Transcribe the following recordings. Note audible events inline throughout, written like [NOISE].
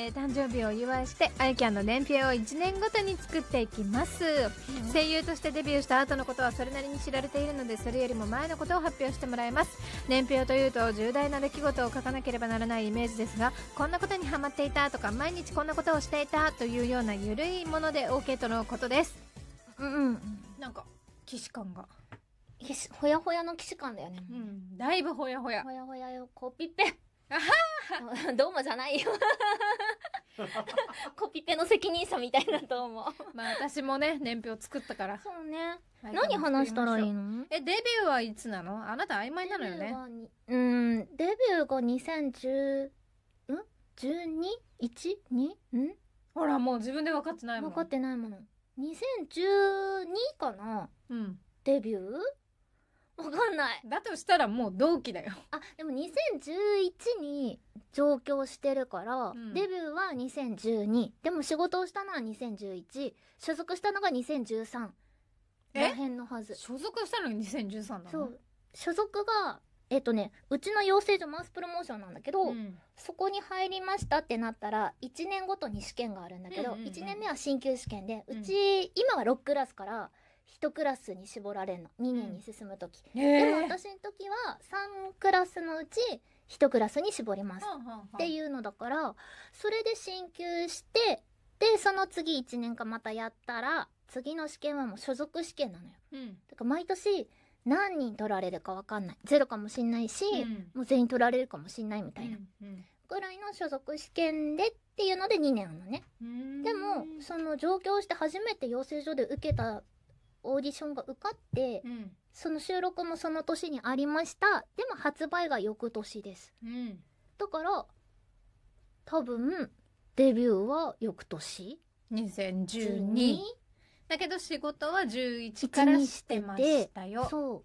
えー、誕生日をお祝いしてあゆきゃんの年表を1年ごとに作っていきます、うん、声優としてデビューした後のことはそれなりに知られているのでそれよりも前のことを発表してもらいます年表というと重大な出来事を書かなければならないイメージですがこんなことにハマっていたとか毎日こんなことをしていたというような緩いもので OK とのことですうんうんなんか既視感がほやほやの既視感だよねうんだいぶほやほやほやほやよコピペあは [LAUGHS] どうもじゃないよ [LAUGHS] コピペの責任者みたいなと思うまあ私もね年表作ったからそうね、何話したらいいのえデビューはいつなのあなた曖昧なのよねうんデビューが2010ん ?12?1?2? んほらもう自分で分かってないもん分かってないもの2012かな、うん、デビューわかんない。だとしたらもう同期だよ。あ、でも2011に上京してるから、うんデビューは2012。でも仕事をしたのは2011。所属したのが2013。えら辺のはず。所属したのが2013なのそう。所属が、えっとね、うちの養成所マウスプロモーションなんだけど、うんそこに入りましたってなったら、1年ごとに試験があるんだけど、うんうんうん1年目は進級試験で、うち、今は6クラスから、一クラスに絞られるの2年に進む時、うん、でも私の時は3クラスのうち1クラスに絞りますっていうのだからそれで進級してでその次1年間またやったら次の試験はもう所属試験なのよ。うん、だから毎年何人取られるか分かんないゼロかもしんないし、うん、もう全員取られるかもしんないみたいな、ぐらいの所属試験でっていうので2年あのねでもその上京して初めて養成所で受けたオーディションが受かって、うん、その収録もその年にありましたでも発売が翌年です、うん、だから多分デビューは翌年2012だけど仕事は11からしてましたよそ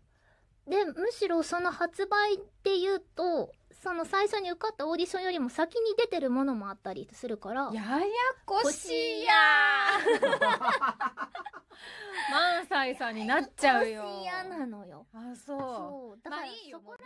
うでむしろその発売っていうとその最初に受かったオーディションよりも先に出てるものもあったりするからややこしいや [LAUGHS] 満載さんになっちゃうよ。嫌なのよ。あ、そう。そう。だから、まあ、いいよそこで